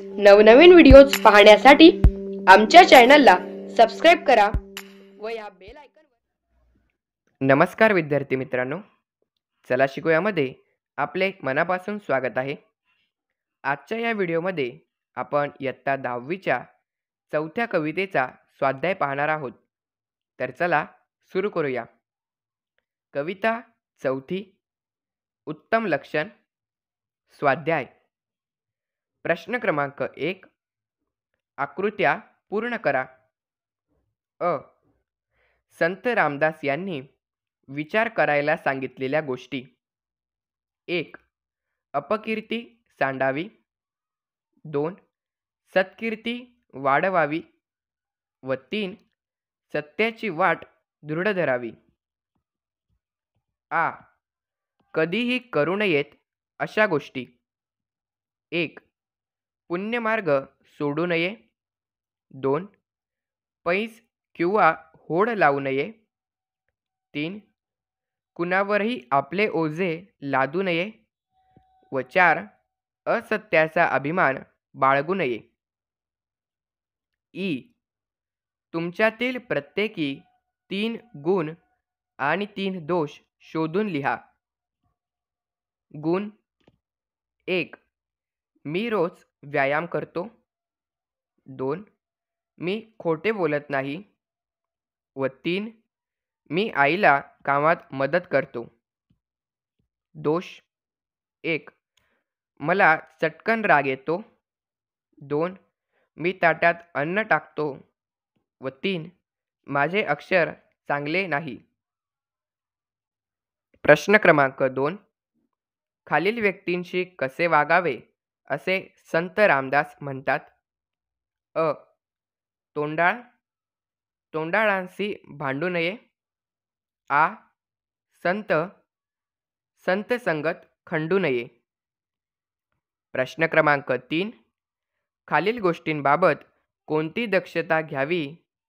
रोज नवनवीन व्हिडिओज पाहण्यासाठी आमच्या चॅनलला सबस्क्राईब करा व या बेल आयकन नमस्कार विद्यार्थी मित्रांनो चला शिकूयामध्ये आपले मनापासून स्वागत आहे आजच्या या व्हिडिओमध्ये आपण इयत्ता दहावीच्या चौथ्या कवितेचा स्वाध्याय पाहणार आहोत तर चला सुरू करूया कविता चौथी उत्तम लक्षण स्वाध्याय प्रश्न क्रमांक एक आकृत्या पूर्ण करा अ संत रामदास यांनी विचार करायला सांगितलेल्या गोष्टी एक अपकीर्ती सांडावी दोन सत्कीर्ती वाढवावी व तीन सत्याची वाट दृढ धरावी आ कधीही करू नयेत अशा गोष्टी एक पुण्यमार्ग सोडू नये दोन पैस किंवा होड लावू नये तीन कुणावरही आपले ओझे लादू नये व चार असत्याचा अभिमान बाळगू नये ई तुमच्यातील प्रत्येकी तीन गुण आणि तीन दोष शोधून लिहा गुण एक मी रोज व्यायाम करतो दोन मी खोटे बोलत नाही व तीन मी आईला कामात मदत करतो दोष एक मला चटकन राग येतो दोन मी ताटात अन्न टाकतो व तीन माझे अक्षर चांगले नाही प्रश्न क्रमांक दोन खालील व्यक्तींशी कसे वागावे असे संत रामदास म्हणतात अ तोंडाळ तोंडाळांशी भांडू नये आ संत संत संगत खंडू नये प्रश्न क्रमांक तीन खालील गोष्टींबाबत कोणती दक्षता घ्यावी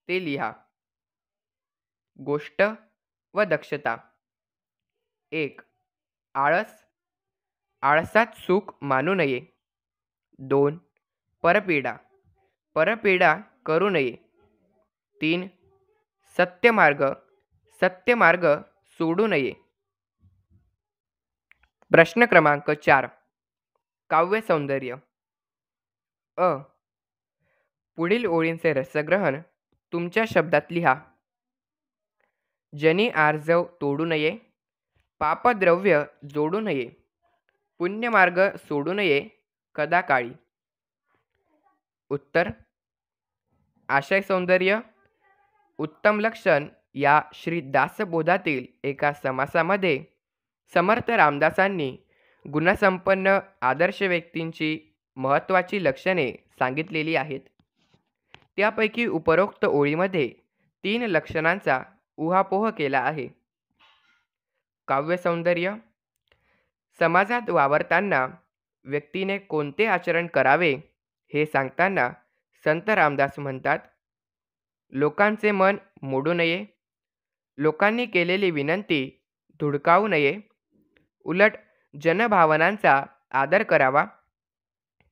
ते लिहा गोष्ट व दक्षता एक आळस आळसात सुख मानू नये दोन परपीडा परपीडा करू नये तीन सत्यमार्ग सत्यमार्ग सोडू नये प्रश्न क्रमांक चार काव्य सौंदर्य अ पुढील ओळींचे रसग्रहण तुमच्या शब्दात लिहा जनी आर्जव तोडू नये पापद्रव्य जोडू नये पुण्यमार्ग सोडू नये कदाकाळी उत्तर आशय सौंदर्य उत्तम लक्षण या श्री दासबोधातील एका समासामध्ये समर्थ रामदासांनी गुणसंपन्न आदर्श व्यक्तींची महत्त्वाची लक्षणे सांगितलेली आहेत त्यापैकी उपरोक्त ओळीमध्ये तीन लक्षणांचा उहापोह केला आहे काव्यसौंदर्य समाजात वावरताना व्यक्तीने कोणते आचरण करावे हे सांगताना संत रामदास म्हणतात लोकांचे मन मोडू नये लोकांनी केलेली विनंती धुडकावू नये उलट जनभावनांचा आदर करावा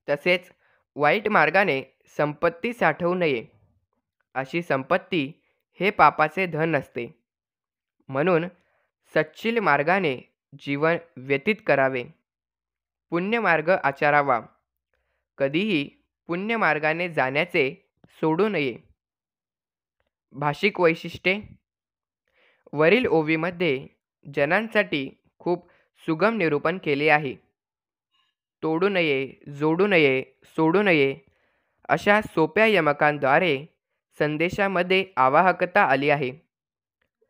तसेच वाईट मार्गाने संपत्ती साठवू नये अशी संपत्ती हे पापाचे धन असते म्हणून सच्चिल मार्गाने जीवन व्यतीत करावे पुण्यमार्ग आचारावा कधीही पुण्यमार्गाने जाण्याचे सोडू नये भाषिक वैशिष्ट्ये वरील ओवीमध्ये जनांसाठी खूप सुगम निरूपण केले आहे तोडू नये जोडू नये सोडू नये अशा सोप्या यमकांद्वारे संदेशामध्ये आवाहकता आली आहे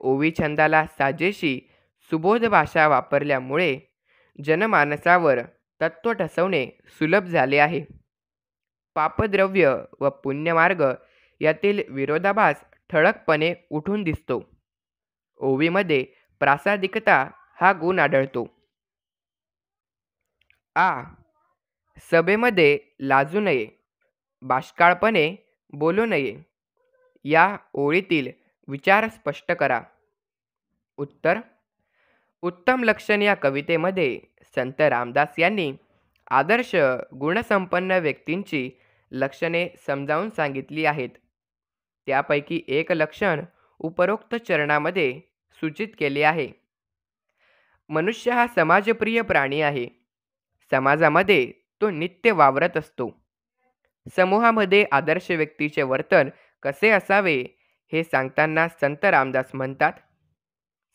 ओवी छंदाला साजेशी सुबोध भाषा वापरल्यामुळे जनमानसावर तत्व ठसवणे सुलभ झाले आहे पापद्रव्य व पुण्यमार्ग यातील विरोधाभास ठळकपणे उठून दिसतो ओवीमध्ये प्रासादिकता हा गुण आढळतो आ सभेमध्ये लाजू नये बाष्काळपणे बोलू नये या ओळीतील विचार स्पष्ट करा उत्तर उत्तम लक्षण या कवितेमध्ये संत रामदास यांनी आदर्श गुणसंपन्न व्यक्तींची लक्षणे समजावून सांगितली आहेत त्यापैकी एक लक्षण उपरोक्त चरणामध्ये सूचित केले आहे मनुष्य हा समाजप्रिय प्राणी आहे समाजामध्ये तो नित्य वावरत असतो समूहामध्ये आदर्श व्यक्तीचे वर्तन कसे असावे हे सांगताना संत रामदास म्हणतात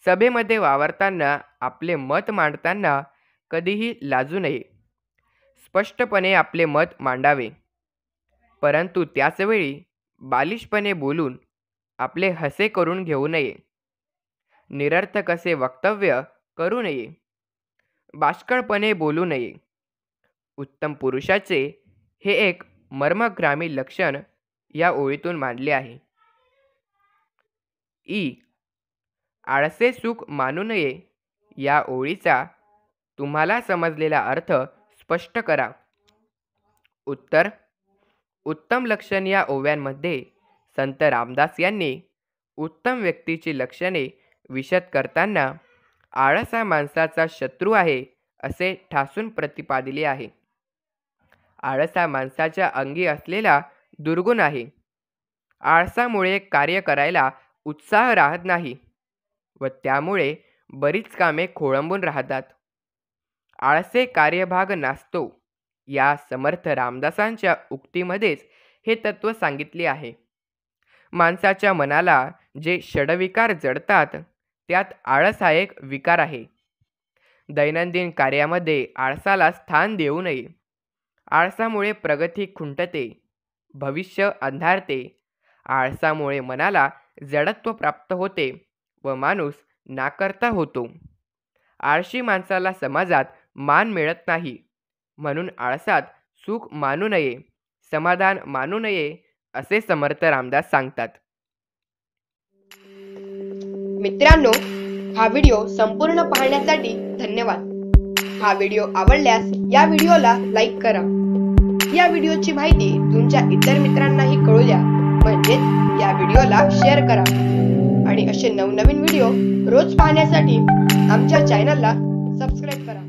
सभेमध्ये वावरताना आपले मत मांडताना कधीही लाजू नये स्पष्टपणे आपले मत मांडावे परंतु त्याचवेळी बालिशपणे बोलून आपले हसे करून घेऊ नये निरर्थक असे वक्तव्य करू नये बाष्कळपणे बोलू नये उत्तम पुरुषाचे हे एक मर्मग्रामी लक्षण या ओळीतून मांडले आहे ई आळसे सुख मानू नये या ओळीचा तुम्हाला समजलेला अर्थ स्पष्ट करा उत्तर उत्तम लक्षण या ओव्यांमध्ये संत रामदास यांनी उत्तम व्यक्तीची लक्षणे विशद करताना आळस माणसाचा शत्रू आहे असे ठासून प्रतिपादिले आहे आळसा माणसाच्या अंगी असलेला दुर्गुण आहे आळसामुळे कार्य करायला उत्साह राहत नाही व त्यामुळे बरीच कामे खोळंबून राहतात आळसे कार्यभाग नासतो या समर्थ रामदासांच्या उक्तीमध्येच हे तत्त्व सांगितले आहे माणसाच्या मनाला जे षडविकार जडतात त्यात आळस हा एक विकार आहे दैनंदिन कार्यामध्ये आळसाला स्थान देऊ नये आळसामुळे प्रगती खुंटते भविष्य अंधारते आळसामुळे मनाला जडत्व प्राप्त होते व माणूस नाकर्ता होतो आळशी माणसाला समाजात मान मिळत नाही म्हणून आळसात सुख मानू नये समाधान मानू नये असे समर्थ रामदास सांगतात मित्रांनो हा व्हिडिओ संपूर्ण पाहण्यासाठी धन्यवाद हा व्हिडिओ आवडल्यास या व्हिडिओला लाईक करा या व्हिडिओची माहिती तुमच्या इतर मित्रांनाही कळू द्या म्हणजेच या व्हिडिओला शेअर करा आणि असे नवनवीन व्हिडिओ रोज पाहण्यासाठी आमच्या चॅनलला सबस्क्राईब करा